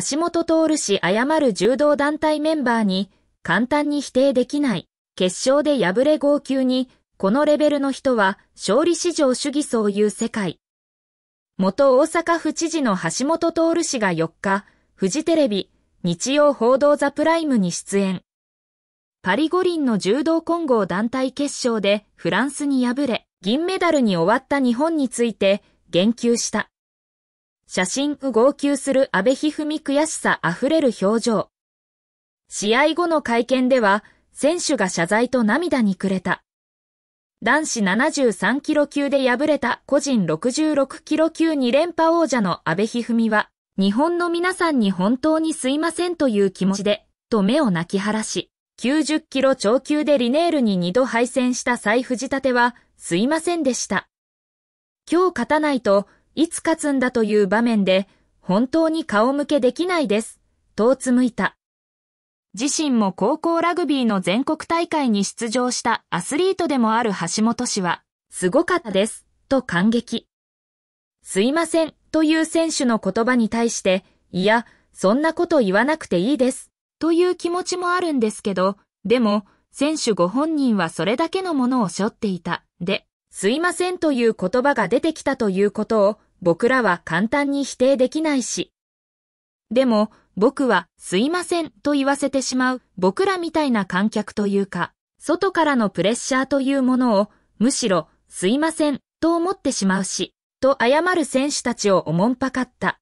橋本徹氏誤る柔道団体メンバーに、簡単に否定できない。決勝で敗れ号泣に、このレベルの人は、勝利至上主義そういう世界。元大阪府知事の橋本徹氏が4日、フジテレビ、日曜報道ザプライムに出演。パリ五輪の柔道混合団体決勝でフランスに敗れ、銀メダルに終わった日本について言及した。写真を号泣する安倍一二三悔しさ溢れる表情。試合後の会見では、選手が謝罪と涙にくれた。男子73キロ級で敗れた個人66キロ級2連覇王者の安倍一二三は、日本の皆さんに本当にすいませんという気持ちで、と目を泣き晴らし、90キロ超級でリネールに2度敗戦した再藤立は、すいませんでした。今日勝たないと、いつ勝つんだという場面で、本当に顔向けできないです、とむいた。自身も高校ラグビーの全国大会に出場したアスリートでもある橋本氏は、すごかったです、と感激。すいません、という選手の言葉に対して、いや、そんなこと言わなくていいです、という気持ちもあるんですけど、でも、選手ご本人はそれだけのものを背負っていた、で、すいませんという言葉が出てきたということを僕らは簡単に否定できないし。でも僕はすいませんと言わせてしまう僕らみたいな観客というか、外からのプレッシャーというものをむしろすいませんと思ってしまうし、と謝る選手たちをおもんぱかった。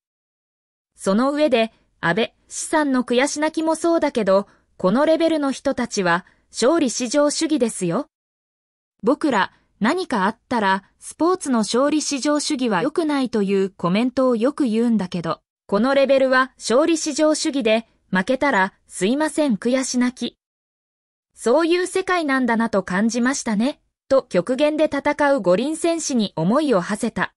その上で安倍、資産の悔し泣きもそうだけど、このレベルの人たちは勝利至上主義ですよ。僕ら何かあったら、スポーツの勝利至上主義は良くないというコメントをよく言うんだけど、このレベルは勝利至上主義で、負けたら、すいません悔し泣き。そういう世界なんだなと感じましたね、と極限で戦う五輪戦士に思いを馳せた。